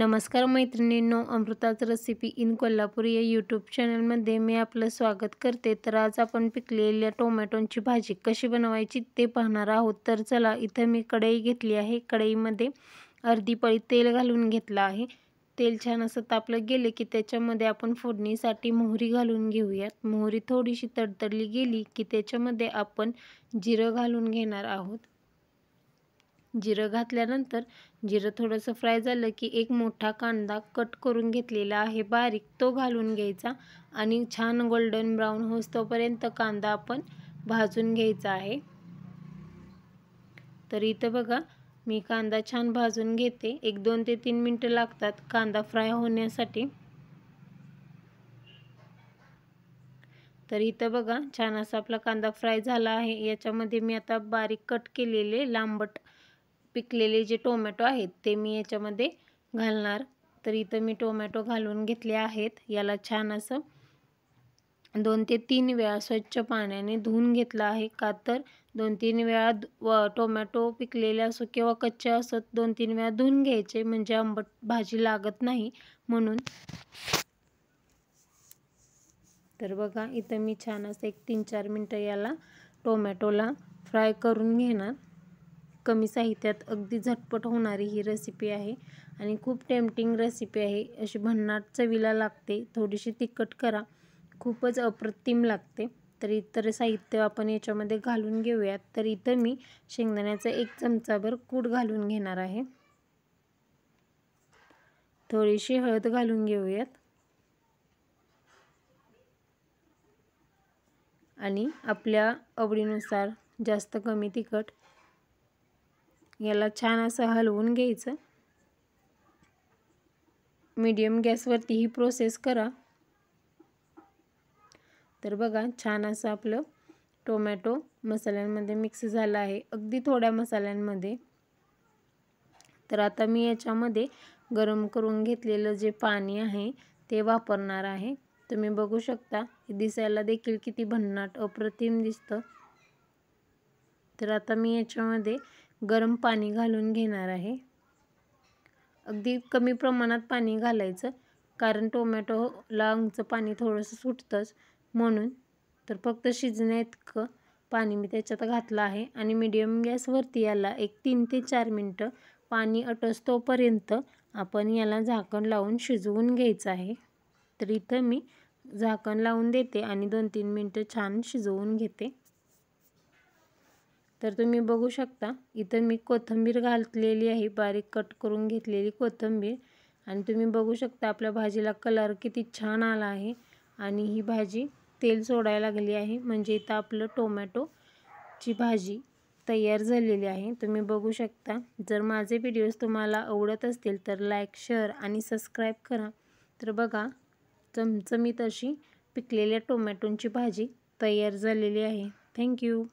नमस्कार मैत्रिणींनो अमृताच recipe in Kolhapur या यूट्यूब चॅनलमध्ये मी आपलं स्वागत करते तर आज आपण पिकलेल्या टोमॅटोंची भाजी कशी बनवायची ते पाहणार आहोत तर चला इथं मी कढई घेतली आहे कढईमध्ये अर्धी पळी तेल घालून घेतलं आहे तेल छान असं तापलं गेले की त्याच्यामध्ये आपण फोडणीसाठी मोहरी घालून घेऊयात मोहरी थोडीशी तडतडली गेली की त्याच्यामध्ये आपण जिरं घालून घेणार आहोत जिरं घातल्यानंतर जिरं थोडंसं फ्राय झालं की एक मोठा कांदा कट करून घेतलेला आहे बारीक तो घालून घ्यायचा आणि छान गोल्डन ब्राऊन होस तोपर्यंत कांदा आपण भाजून घ्यायचा आहे तर इथं बघा मी कांदा छान भाजून घेते एक दोन ते तीन मिनटं लागतात कांदा फ्राय होण्यासाठी तर इथं बघा छान असा आपला कांदा फ्राय झाला आहे याच्यामध्ये मी आता बारीक कट केलेले लांबट पिकलेले जे टोमॅटो आहेत ते मी याच्यामध्ये घालणार तर इथं मी टोमॅटो घालून घेतले आहेत याला छान असं दोन ते तीन वेळा स्वच्छ पाण्याने धुवून घेतलं आहे का तर दोन तीन वेळा व टोमॅटो पिकलेले असो किंवा कच्चे असो दोन तीन वेळा धुवून घ्यायचे म्हणजे आंबट भाजी लागत नाही म्हणून तर बघा इथं मी छान असं एक तीन चार मिनटं याला टोमॅटोला फ्राय करून घेणार कमी साहित्यात अगदी झटपट होणारी ही रेसिपी आहे आणि खूप टेम्पटिंग रेसिपी आहे अशी भन्नाट चवीला लागते थोडीशी तिखट करा खूपच अप्रतिम लागते तर इतर साहित्य आपण याच्यामध्ये घालून घेऊयात तर इथं मी शेंगदाण्याचा एक चमचाभर कूड घालून घेणार आहे थोडीशी हळद घालून घेऊयात आणि आपल्या आवडीनुसार जास्त कमी तिखट याला छान असं हलवून घ्यायचं मीडियम गॅसवरती ही प्रोसेस करा तर बघा छान असं आपलं टोमॅटो मसाल्यांमध्ये मिक्स झाला आहे अगदी थोड्या मसाल्यांमध्ये तर आता मी याच्यामध्ये गरम करून घेतलेलं जे पाणी आहे ते वापरणार आहे तुम्ही बघू शकता दिसायला देखील किती भन्नाट अप्रतिम दिसतं तर आता मी याच्यामध्ये गरम पाणी घालून घेणार आहे अगदी कमी प्रमाणात पाणी घालायचं कारण टोमॅटोला अंगचं पाणी थोडंसं सुटतंच म्हणून तर फक्त शिजण्या इतकं पाणी मी त्याच्यात घातलं आहे आणि मिडियम गॅसवरती याला एक तीन ते चार मिनटं पाणी अटसतोपर्यंत आपण याला झाकण लावून शिजवून घ्यायचं आहे तर इथं मी झाकण लावून देते आणि दोन तीन मिनटं छान शिजवून घेते तर तुम्ही बघू शकता इथं मी कोथिंबीर घातलेली आहे बारीक कट करून घेतलेली कोथिंबीर आणि तुम्ही बघू शकता आपल्या भाजीला कलर किती छान आला आहे आणि ही भाजी तेल सोडायला लागली आहे म्हणजे इथं आपलं टोमॅटोची भाजी तयार झालेली आहे तुम्ही बघू शकता जर माझे व्हिडिओज तुम्हाला आवडत असतील तर लाईक शेअर आणि सबस्क्राईब करा तर बघा चमचमीत अशी पिकलेल्या टोमॅटोंची भाजी तयार झालेली आहे थँक्यू